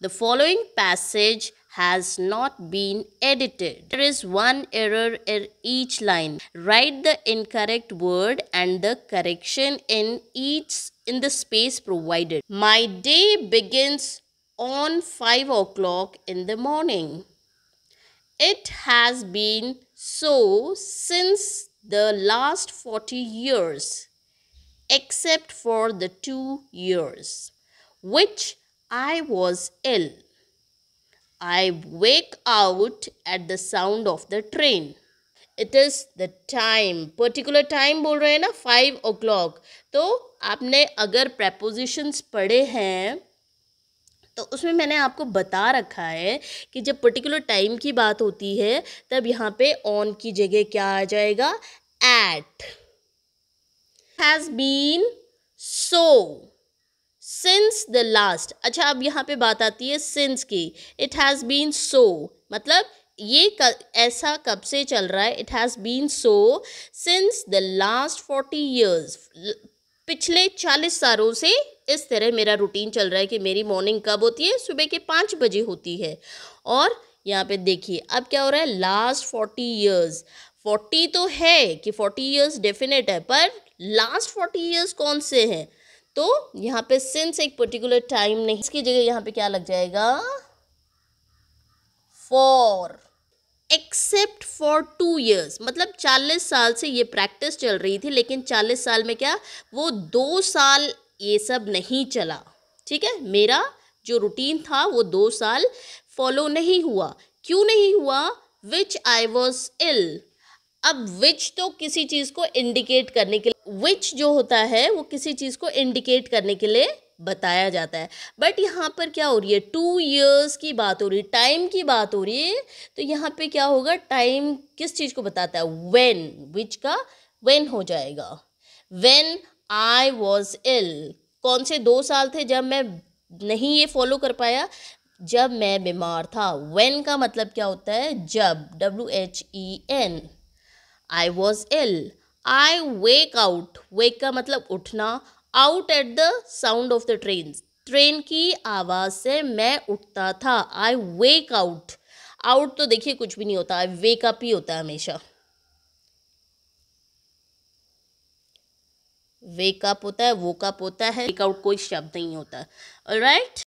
The following passage has not been edited. There is one error in each line. Write the incorrect word and the correction in each in the space provided. My day begins on 5 o'clock in the morning. It has been so since the last 40 years, except for the two years, which I was ill. I wake out at the sound of the train. It is the time particular time बोल रहे हैं ना five ओ clock तो आपने अगर propositions पढ़े हैं तो उसमें मैंने आपको बता रखा है कि जब पर्टिकुलर टाइम की बात होती है तब यहाँ पे ऑन की जगह क्या आ जाएगा it has been so since the last अच्छा अब यहाँ पे बात आती है सिंस की इट हैज़ बीन सो मतलब ये कर, ऐसा कब से चल रहा है it has been so since the last forty years पिछले चालीस सालों से इस तरह मेरा रूटीन चल रहा है कि मेरी मॉर्निंग कब होती है सुबह के पाँच बजे होती है और यहाँ पे देखिए अब क्या हो रहा है लास्ट फोर्टी ईयर्स फोर्टी तो है कि फोर्टी ईयर्स डेफिनेट है पर लास्ट फोर्टी ईयर्स कौन से हैं तो यहाँ पे सिंस एक पर्टिकुलर टाइम नहीं इसकी जगह यहाँ पे क्या लग जाएगा for except for two years मतलब चालीस साल से ये प्रैक्टिस चल रही थी लेकिन चालीस साल में क्या वो दो साल ये सब नहीं चला ठीक है मेरा जो रूटीन था वो दो साल फॉलो नहीं हुआ क्यों नहीं हुआ विच आई वॉज इल अब विच तो किसी चीज़ को इंडिकेट करने के लिए विच जो होता है वो किसी चीज़ को इंडिकेट करने के लिए बताया जाता है बट यहाँ पर क्या हो रही है टू ईयर्स की बात हो रही है टाइम की बात हो रही है तो यहाँ पे क्या होगा टाइम किस चीज़ को बताता है वेन विच का वेन हो जाएगा वेन आई वॉज इल कौन से दो साल थे जब मैं नहीं ये फॉलो कर पाया जब मैं बीमार था वेन का मतलब क्या होता है जब W H E N I was ill I wake out wake का मतलब उठना out at the sound of the train train की आवाज़ से मैं उठता था आई वेक आउट आउट तो देखिए कुछ भी नहीं होता आई वेक अप ही होता है हमेशा वेकअप होता है वोकअप होता है वेकआउट कोई शब्द नहीं होता राइट